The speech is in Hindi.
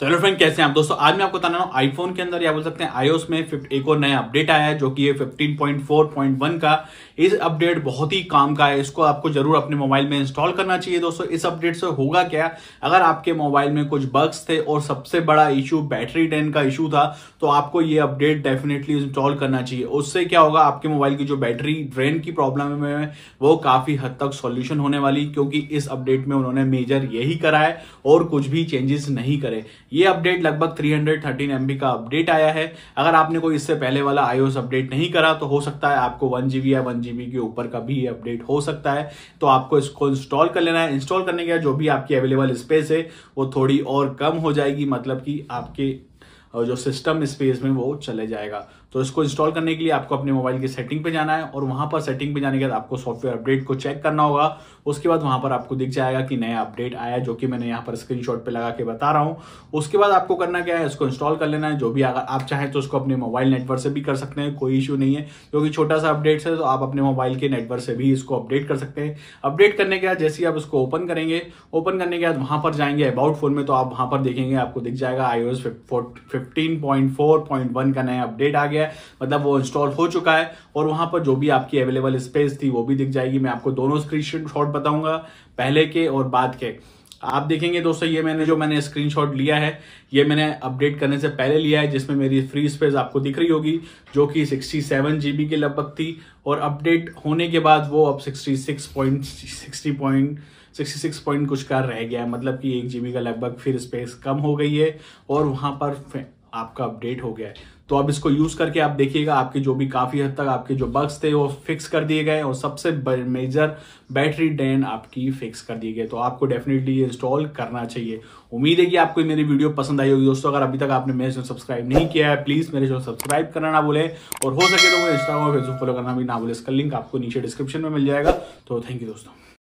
तो हेलो फ्रेंड कैसे हैं आप दोस्तों आज मैं आपको बताना हूँ आईफोन के अंदर या बोल सकते हैं आईओएस में एक और नया अपडेट आया है जो कि ये 15.4.1 का इस अपडेट बहुत ही काम का है इसको आपको जरूर अपने मोबाइल में इंस्टॉल करना चाहिए दोस्तों इस अपडेट से होगा क्या अगर आपके मोबाइल में कुछ बग्स थे और सबसे बड़ा इशू बैटरी डेन का इशू था तो आपको ये अपडेट डेफिनेटली इंस्टॉल करना चाहिए उससे क्या होगा आपके मोबाइल की जो बैटरी ड्रेन की प्रॉब्लम है वो काफी हद तक सोल्यूशन होने वाली क्योंकि इस अपडेट में उन्होंने मेजर यही करा है और कुछ भी चेंजेस नहीं करे ये अपडेट लगभग 313 हंड्रेड का अपडेट आया है अगर आपने कोई इससे पहले वाला आईओएस अपडेट नहीं करा तो हो सकता है आपको वन जीबी या वन जीबी के ऊपर का भी ये अपडेट हो सकता है तो आपको इसको इंस्टॉल कर लेना है इंस्टॉल करने के बाद जो भी आपकी अवेलेबल स्पेस है वो थोड़ी और कम हो जाएगी मतलब कि आपके जो सिस्टम स्पेस में वो चले जाएगा तो इसको इंस्टॉल करने के लिए आपको अपने मोबाइल की सेटिंग पे जाना है और वहां पर सेटिंग पे जाने के बाद आपको सॉफ्टवेयर अपडेट को चेक करना होगा उसके बाद वहां पर आपको दिख जाएगा कि नया अपडेट आया जो कि मैंने यहाँ पर स्क्रीनशॉट पे लगा के बता रहा हूँ उसके बाद आपको करना क्या है इसको इंस्टॉल कर लेना है जो भी अगर आप चाहें तो उसको अपने मोबाइल नेटवर्क से भी कर सकते हैं कोई इश्यू नहीं है क्योंकि छोटा सा अपडेट है तो आप अपने मोबाइल के नेटवर्क से भी इसको अपडेट कर सकते हैं अपडेट करने के बाद जैसे ही आप उसको ओपन करेंगे ओपन करने के बाद वहां पर जाएंगे अबाउट फोन में तो आप वहां पर देखेंगे आपको दिख जाएगा आईओ एस 15.4.1 का नया अपडेट आ गया है मतलब वो इंस्टॉल हो चुका है और वहां पर जो भी आपकी अवेलेबल स्पेस थी वो भी दिख जाएगी मैं आपको दोनों स्क्रीन शॉट बताऊंगा पहले के और बाद के आप देखेंगे दोस्तों ये मैंने जो मैंने स्क्रीनशॉट लिया है ये मैंने अपडेट करने से पहले लिया है जिसमें मेरी फ्री स्पेस आपको दिख रही होगी जो कि 67 जीबी के लगभग थी और अपडेट होने के बाद वो अब 66.60. सिक्सटी सिक्स पॉइंट कुछ का रह गया है मतलब कि एक जीबी का लगभग फिर स्पेस कम हो गई है और वहां पर आपका अपडेट हो गया है तो अब इसको यूज करके आप देखिएगा आपके जो भी काफी हद तक आपके जो बग्स थे वो फिक्स कर दिए गए और सबसे मेजर बैटरी डेन आपकी फिक्स कर दिए गए तो आपको डेफिनेटली इंस्टॉल करना चाहिए उम्मीद है कि आपको मेरी वीडियो पसंद आई होगी दोस्तों अगर अभी तक आपने मेरे चैनल सब्सक्राइब नहीं किया है प्लीज मेरे चैनल सब्सक्राइब करना ना बोले और हो सके तो मुझे इंस्टाग्राम और फेसबुक फॉलो करना भी ना बोले इसका लिंक आपको नीचे डिस्क्रिप्शन में मिल जाएगा तो थैंक यू दोस्तों